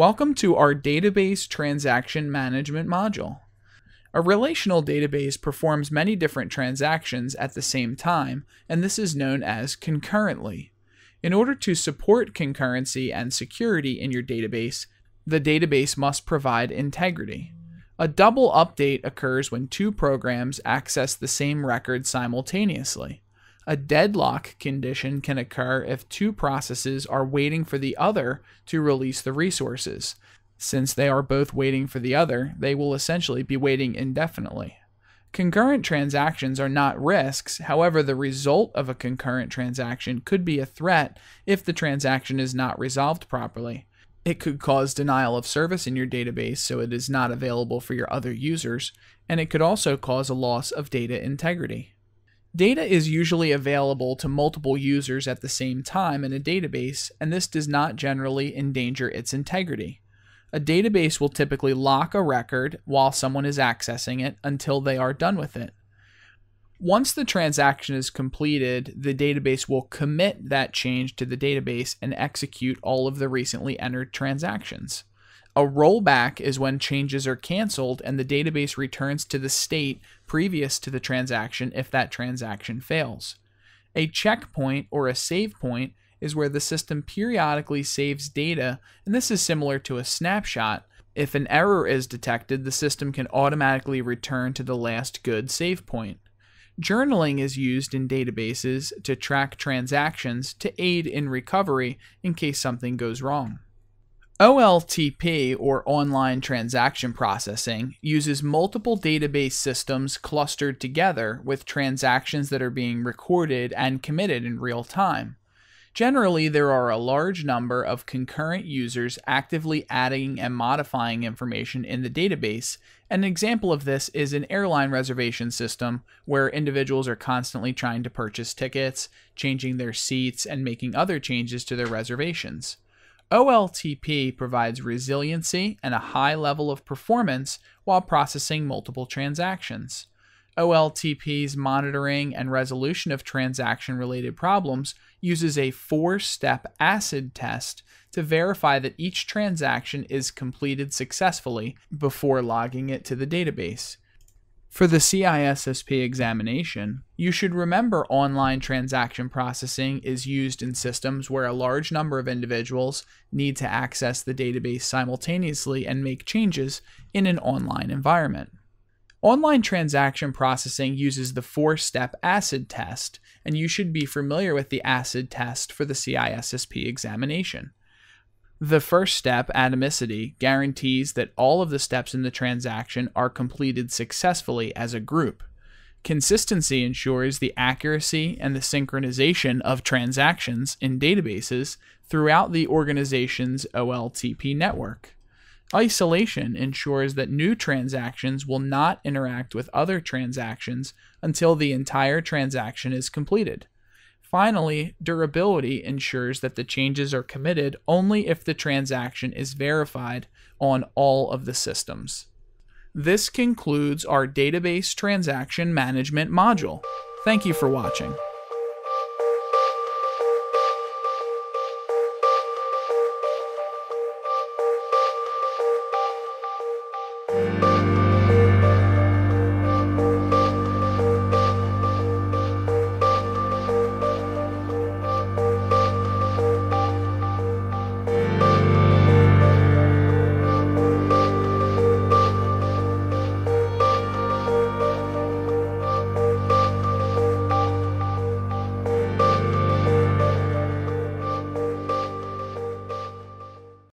Welcome to our Database Transaction Management module. A relational database performs many different transactions at the same time, and this is known as concurrently. In order to support concurrency and security in your database, the database must provide integrity. A double update occurs when two programs access the same record simultaneously. A deadlock condition can occur if two processes are waiting for the other to release the resources. Since they are both waiting for the other, they will essentially be waiting indefinitely. Concurrent transactions are not risks, however, the result of a concurrent transaction could be a threat if the transaction is not resolved properly. It could cause denial of service in your database so it is not available for your other users, and it could also cause a loss of data integrity. Data is usually available to multiple users at the same time in a database, and this does not generally endanger its integrity. A database will typically lock a record while someone is accessing it until they are done with it. Once the transaction is completed, the database will commit that change to the database and execute all of the recently entered transactions. A rollback is when changes are canceled and the database returns to the state previous to the transaction if that transaction fails. A checkpoint or a save point is where the system periodically saves data, and this is similar to a snapshot. If an error is detected, the system can automatically return to the last good save point. Journaling is used in databases to track transactions to aid in recovery in case something goes wrong. OLTP, or online transaction processing, uses multiple database systems clustered together with transactions that are being recorded and committed in real time. Generally, there are a large number of concurrent users actively adding and modifying information in the database. An example of this is an airline reservation system where individuals are constantly trying to purchase tickets, changing their seats, and making other changes to their reservations. OLTP provides resiliency and a high level of performance while processing multiple transactions. OLTP's monitoring and resolution of transaction related problems uses a four step ACID test to verify that each transaction is completed successfully before logging it to the database. For the CISSP examination, you should remember online transaction processing is used in systems where a large number of individuals need to access the database simultaneously and make changes in an online environment. Online transaction processing uses the four step ACID test, and you should be familiar with the ACID test for the CISSP examination. The first step, atomicity, guarantees that all of the steps in the transaction are completed successfully as a group. Consistency ensures the accuracy and the synchronization of transactions in databases throughout the organization's OLTP network. Isolation ensures that new transactions will not interact with other transactions until the entire transaction is completed. Finally, durability ensures that the changes are committed only if the transaction is verified on all of the systems. This concludes our database transaction management module. Thank you for watching.